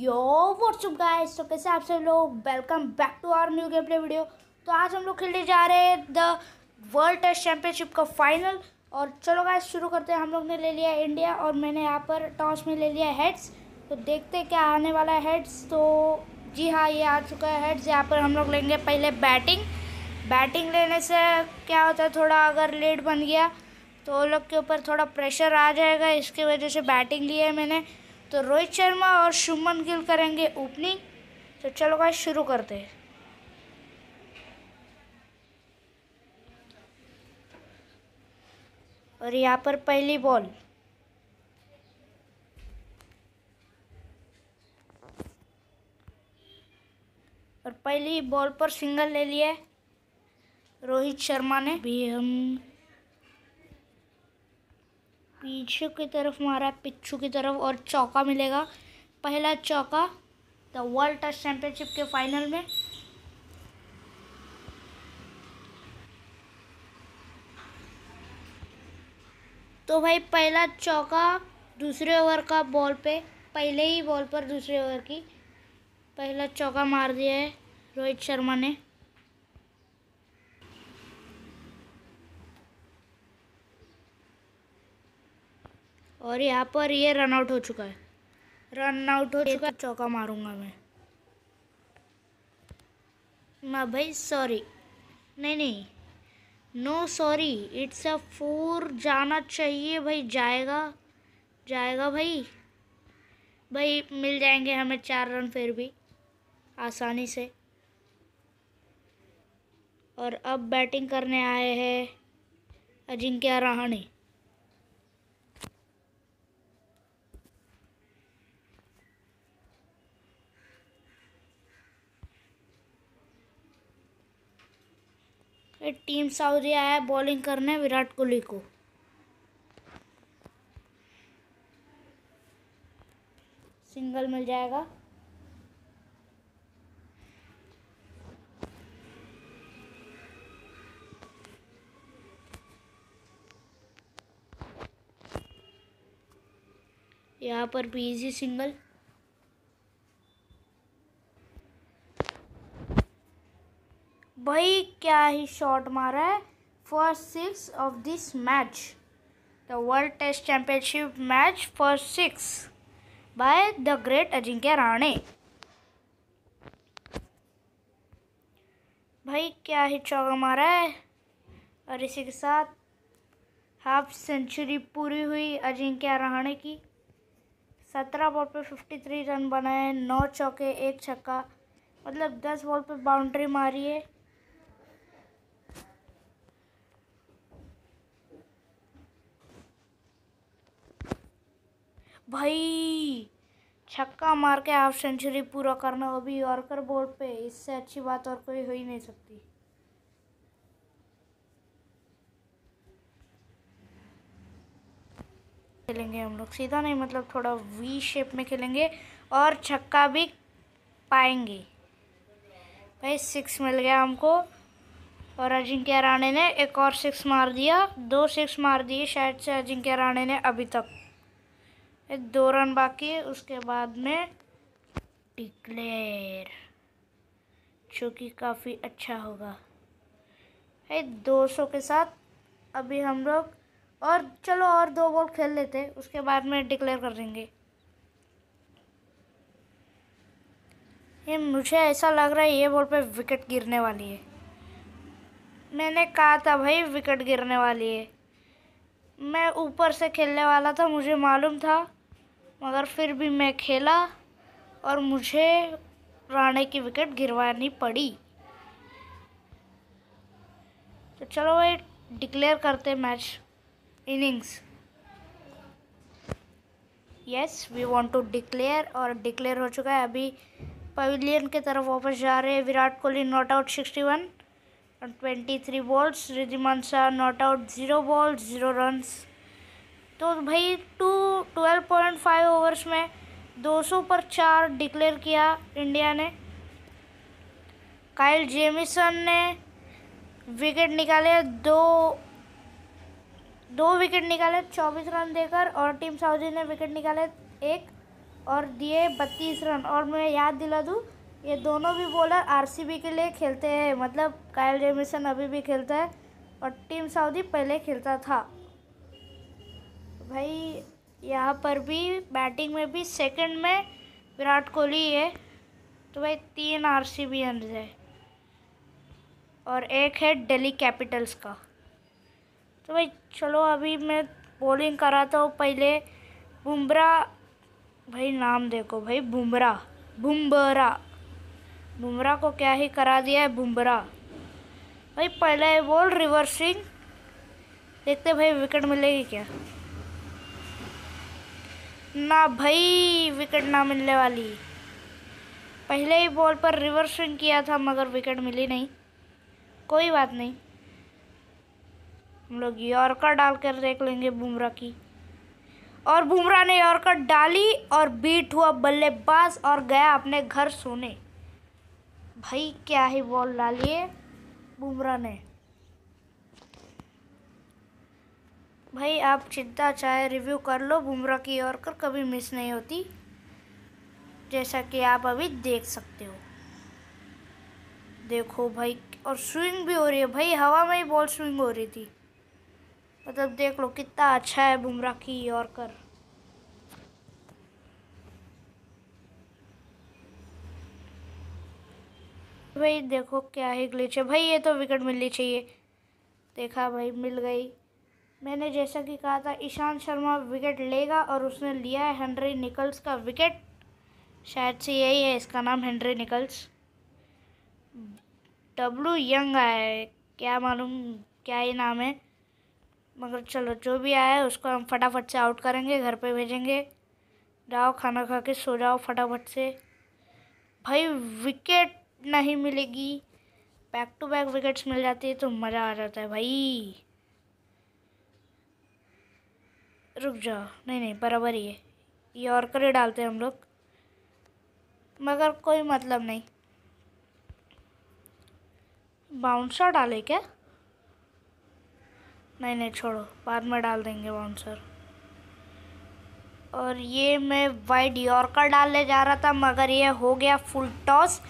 यो WhatsApp guys तो कैसे आप सब लोग welcome back to our new game play video तो आज हम लोग खेलने जा रहे हैं द वर्ल्ड टेस्ट चैम्पियनशिप का फाइनल और चलो गाइस शुरू करते हैं हम लोग ने ले लिया इंडिया और मैंने यहाँ पर टॉस में ले लिया हेड्स तो देखते हैं क्या आने वाला है हेड्स तो जी हाँ ये आ चुका है हेड्स यहाँ पर हम लोग लेंगे पहले बैटिंग बैटिंग लेने से क्या होता है थोड़ा अगर लेट बन गया तो लोग के ऊपर थोड़ा प्रेशर आ जाएगा इसकी वजह से बैटिंग लिया है मैंने तो रोहित शर्मा और शुभमन गिल करेंगे ओपनिंग तो चलो गाइस शुरू करते हैं और यहाँ पर पहली बॉल और पहली बॉल पर सिंगल ले लिया रोहित शर्मा ने भी हम पीछे की तरफ मारा है पिच्छू की तरफ और चौका मिलेगा पहला चौका द वर्ल्ड टेस्ट चैम्पियनशिप के फाइनल में तो भाई पहला चौका दूसरे ओवर का बॉल पे पहले ही बॉल पर दूसरे ओवर की पहला चौका मार दिया है रोहित शर्मा ने और यहाँ पर ये रन आउट हो चुका है रन आउट हो चुका तो है चौका मारूंगा मैं ना भाई सॉरी नहीं नहीं no sorry it's a four जाना चाहिए भाई जाएगा जाएगा भाई भाई मिल जाएंगे हमें चार रन फिर भी आसानी से और अब बैटिंग करने आए हैं अजिंक्य रहाणे टीम साउदी आया बॉलिंग करने विराट कोहली को सिंगल मिल जाएगा यहाँ पर भी इजी सिंगल भाई क्या ही शॉट मारा है first six of this match the world test championship match first six by the great Ajinkya Rahane भाई क्या ही चौका मारा है और इसी के साथ हाफ सेंचुरी पूरी हुई अजिंक्य राणे की सत्रह बॉल पे फिफ्टी थ्री रन बनाए नौ चौके एक छक्का मतलब दस बॉल पे बाउंड्री मारी है भाई छक्का मार के हाफ सेंचुरी पूरा करना अभी और यॉर्कर बोर्ड पे इससे अच्छी बात और कोई हो ही नहीं सकती खेलेंगे हम लोग सीधा नहीं मतलब थोड़ा वी शेप में खेलेंगे और छक्का भी पाएंगे भाई सिक्स मिल गया हमको और अजिंक्य राणे ने एक और सिक्स मार दिया दो सिक्स मार दिए शायद से अजिंक्य राणे ने अभी तक एक दो रन बाकी उसके बाद में डिक्लेयर जो कि काफ़ी अच्छा होगा है दो सौ के साथ अभी हम लोग और चलो और दो बॉल खेल लेते उसके बाद में डिक्लेयर कर देंगे ये मुझे ऐसा लग रहा है ये बॉल पे विकेट गिरने वाली है मैंने कहा था भाई विकेट गिरने वाली है मैं ऊपर से खेलने वाला था मुझे मालूम था मगर फिर भी मैं खेला और मुझे राणे की विकेट गिरवानी पड़ी तो चलो भाई डिक्लेयर करते match innings yes we want to declare और डिक्लेयर हो चुका है अभी पवेलियन के तरफ वापस जा रहे हैं Virat Kohli not out sixty one twenty three balls Wriddhiman Saha not out zero balls zero runs तो भाई two twelve point five overs में दो सौ पर चार डिक्लेयर किया इंडिया ने काइल जेमिसन ने विकेट निकाले दो दो विकेट निकाले चौबीस रन देकर और टीम साउदी ने विकेट निकाले एक और दिए बत्तीस रन और मैं याद दिला दूँ ये दोनों भी बॉलर आरसीबी के लिए खेलते हैं मतलब कायल जेमिसन अभी भी खेलता है और टीम सऊदी पहले खेलता था भाई यहाँ पर भी बैटिंग में भी सेकंड में विराट कोहली है तो भाई तीन आर सी बी है और एक है दिल्ली कैपिटल्स का तो भाई चलो अभी मैं बॉलिंग कराता हूँ पहले बुमरा भाई नाम देखो भाई बुमरा बुमरा बुमरा को क्या ही करा दिया है बुमरा भाई पहला बॉल रिवर्सिंग देखते भाई विकेट मिलेगी क्या ना भाई विकेट ना मिलने वाली पहले ही बॉल पर रिवर्सन किया था मगर विकेट मिली नहीं कोई बात नहीं हम लोग यॉर्कर कर देख लेंगे बुमरा की और बुमरा ने यॉर्कर डाली और बीट हुआ बल्लेबाज और गया अपने घर सोने भाई क्या ही बॉल डालिए बुमरा ने भाई आप चिंता चाहे रिव्यू कर लो बुमराह की और कर कभी मिस नहीं होती जैसा कि आप अभी देख सकते हो देखो भाई और स्विंग भी हो रही है भाई हवा में ही बॉल स्विंग हो रही थी मतलब देख लो कितना अच्छा है बुमराह की और कर भाई देखो क्या है ग्लिच है भाई ये तो विकेट मिलनी चाहिए देखा भाई मिल गई मैंने जैसा कि कहा था ईशांत शर्मा विकेट लेगा और उसने लिया है हेनरी निकल्स का विकेट शायद से यही है इसका नाम हेनरी निकल्स डब्लू यंग आया है क्या मालूम क्या ही नाम है मगर चलो जो भी आया है उसको हम फटाफट से आउट करेंगे घर पे भेजेंगे जाओ खाना खा के सो जाओ फटाफट से भाई विकेट नहीं मिलेगी बैक टू बैक विकेट्स मिल जाती है तो मज़ा आ जाता है भाई रुक जाओ नहीं नहीं बराबर ही है ये और करे डालते हैं हम लोग मगर कोई मतलब नहीं बाउंसर डाले क्या नहीं नहीं छोड़ो बाद में डाल देंगे बाउंसर और ये मैं वाइट यॉर्कर डालने जा रहा था मगर ये हो गया फुल टॉस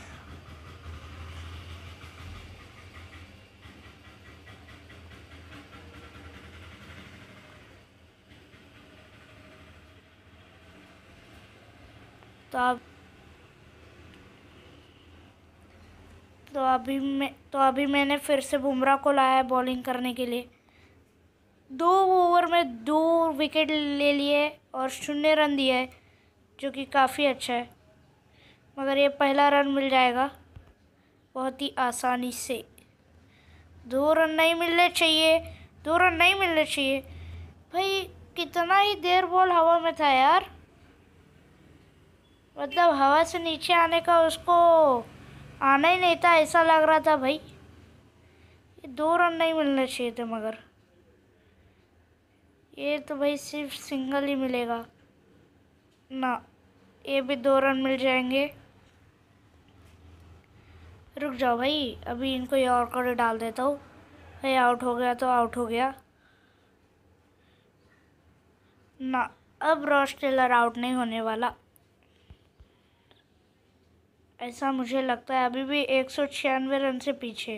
तो अब तो अभी मैं तो अभी मैंने फिर से बुमराह को लाया है बॉलिंग करने के लिए दो ओवर में दो विकेट ले लिए और शून्य रन दिया है जो कि काफ़ी अच्छा है मगर ये पहला रन मिल जाएगा बहुत ही आसानी से दो रन नहीं मिलने चाहिए दो रन नहीं मिलने चाहिए भाई कितना ही देर बॉल हवा में था यार मतलब हवा से नीचे आने का उसको आना ही नहीं था ऐसा लग रहा था भाई दो रन नहीं मिलने चाहिए थे मगर ये तो भाई सिर्फ सिंगल ही मिलेगा ना ये भी दो रन मिल जाएंगे रुक जाओ भाई अभी इनको और कड़े डाल देता हूँ भाई आउट हो गया तो आउट हो गया ना अब रॉस टेलर आउट नहीं होने वाला ऐसा मुझे लगता है अभी भी एक सौ छियानवे रन से पीछे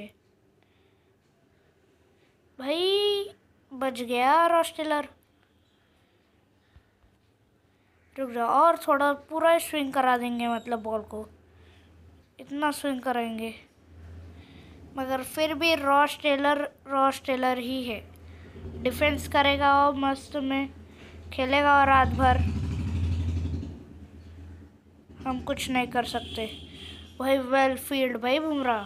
भाई बच गया रॉस टेलर रुक जाओ और थोड़ा पूरा स्विंग करा देंगे मतलब बॉल को इतना स्विंग करेंगे मगर फिर भी रॉस टेलर रॉस टेलर ही है डिफेंस करेगा और मस्त में खेलेगा और रात भर हम कुछ नहीं कर सकते भाई वेल फील्ड भाई बुमरा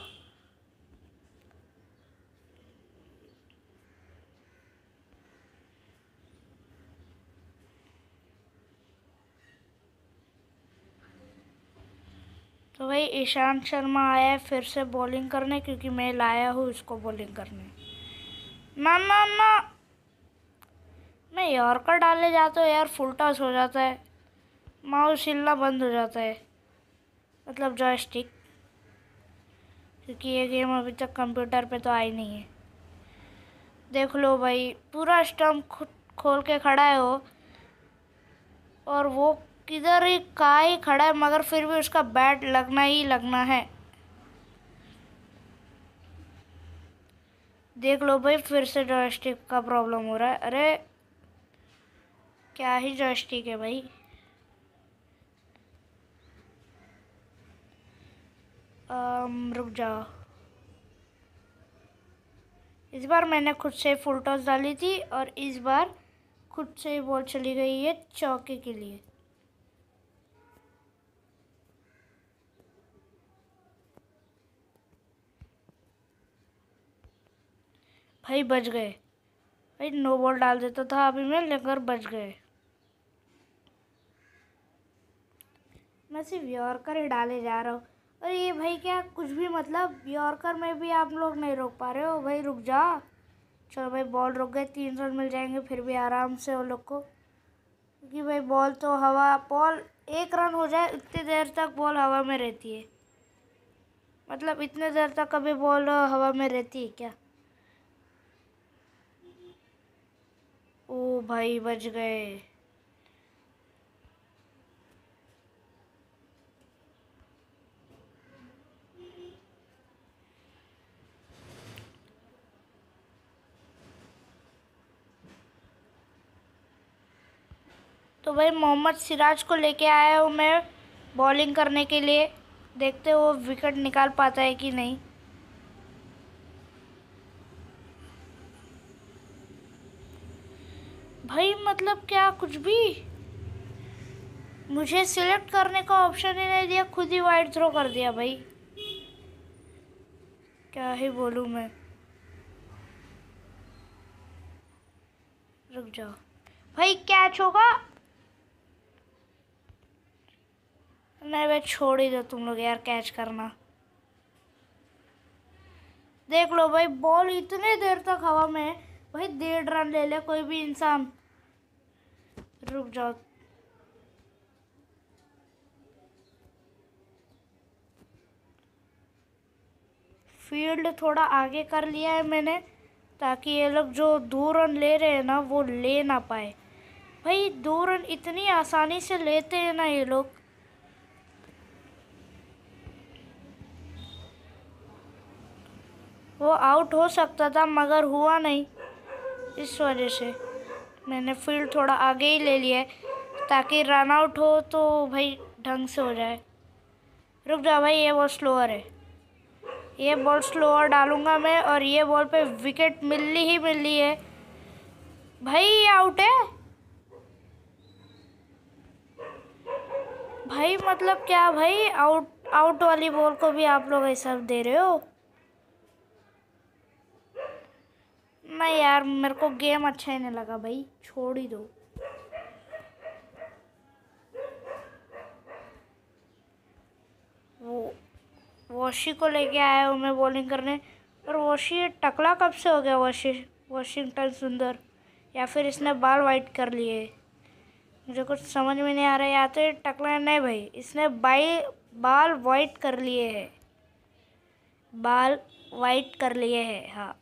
तो भाई ईशांत शर्मा आया है फिर से बॉलिंग करने क्योंकि मैं लाया हूँ इसको बॉलिंग करने ना ना ना मैं यॉर्कर डालने जाता हूँ यार फुल टॉस हो जाता है माउसिल्ला बंद हो जाता है मतलब जॉयस्टिक क्योंकि ये गेम अभी तक कंप्यूटर पे तो आई नहीं है देख लो भाई पूरा स्टम्प खोल के खड़ा है वो और वो किधर ही का ही खड़ा है मगर फिर भी उसका बैट लगना ही लगना है देख लो भाई फिर से जॉयस्टिक का प्रॉब्लम हो रहा है अरे क्या ही जॉयस्टिक है भाई आम, रुक जाओ इस बार मैंने खुद से फुल टॉस डाली थी और इस बार खुद से बॉल चली गई है चौके के लिए भाई बच गए भाई नो बॉल डाल देता था अभी मैं लेकर बच गए मैं सिर्फ यॉर्कर ही डाले जा रहा हूँ और ये भाई क्या कुछ भी मतलब यॉर्कर में भी आप लोग नहीं रोक पा रहे हो भाई रुक जा चलो भाई बॉल रुक गए तीन रन मिल जाएंगे फिर भी आराम से उन लोग को क्योंकि भाई बॉल तो हवा बॉल एक रन हो जाए इतनी देर तक बॉल हवा में रहती है मतलब इतने देर तक कभी बॉल हवा में रहती है क्या ओ भाई बच गए तो भाई मोहम्मद सिराज को लेके आया हूँ मैं बॉलिंग करने के लिए देखते वो विकेट निकाल पाता है कि नहीं भाई मतलब क्या कुछ भी मुझे सिलेक्ट करने का ऑप्शन ही नहीं दिया खुद ही वाइड थ्रो कर दिया भाई क्या ही बोलूँ मैं रुक जाओ भाई कैच होगा नहीं भाई छोड़ ही दो तुम लोग यार कैच करना देख लो भाई बॉल इतने देर तक हवा में भाई डेढ़ रन ले ले कोई भी इंसान रुक जाओ फील्ड थोड़ा आगे कर लिया है मैंने ताकि ये लोग जो दो रन ले रहे हैं ना वो ले ना पाए भाई दो रन इतनी आसानी से लेते हैं ना ये लोग वो आउट हो सकता था मगर हुआ नहीं इस वजह से मैंने फील्ड थोड़ा आगे ही ले लिया है ताकि रन आउट हो तो भाई ढंग से हो जाए रुक जा भाई ये बॉल स्लोअर है ये बॉल स्लोअर डालूंगा मैं और ये बॉल पे विकेट मिलनी ही मिलनी है भाई ये आउट है भाई मतलब क्या भाई आउट आउट वाली बॉल को भी आप लोग ऐसा दे रहे हो नहीं यार मेरे को गेम अच्छा ही नहीं लगा भाई छोड़ ही दो वो वॉशी को लेके आया हूँ मैं बॉलिंग करने और वॉशी टकला कब से हो गया वॉशी वॉशिंगटन सुंदर या फिर इसने बाल वाइट कर लिए मुझे कुछ समझ में नहीं आ रहा या तो ये टकला नहीं भाई इसने बाई बाल वाइट कर लिए है बाल वाइट कर लिए है हाँ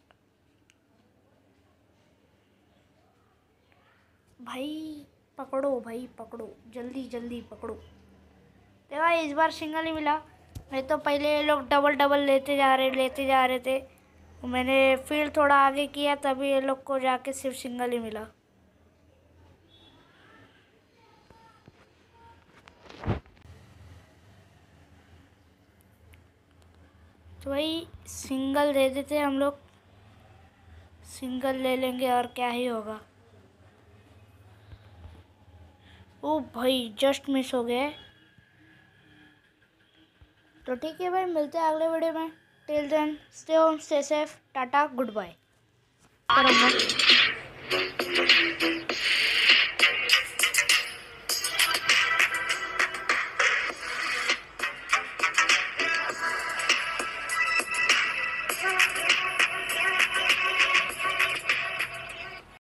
भाई पकड़ो भाई पकड़ो जल्दी जल्दी पकड़ो देखा इस बार सिंगल ही मिला नहीं तो पहले ये लोग डबल डबल लेते जा रहे लेते जा रहे थे तो मैंने फील्ड थोड़ा आगे किया तभी ये लोग को जाके सिर्फ सिंगल ही मिला तो भाई सिंगल दे देते हम लोग सिंगल ले लेंगे और क्या ही होगा ओ भाई जस्ट मिस हो गए तो ठीक है भाई मिलते हैं अगले वीडियो में till then stay home stay safe tata good bye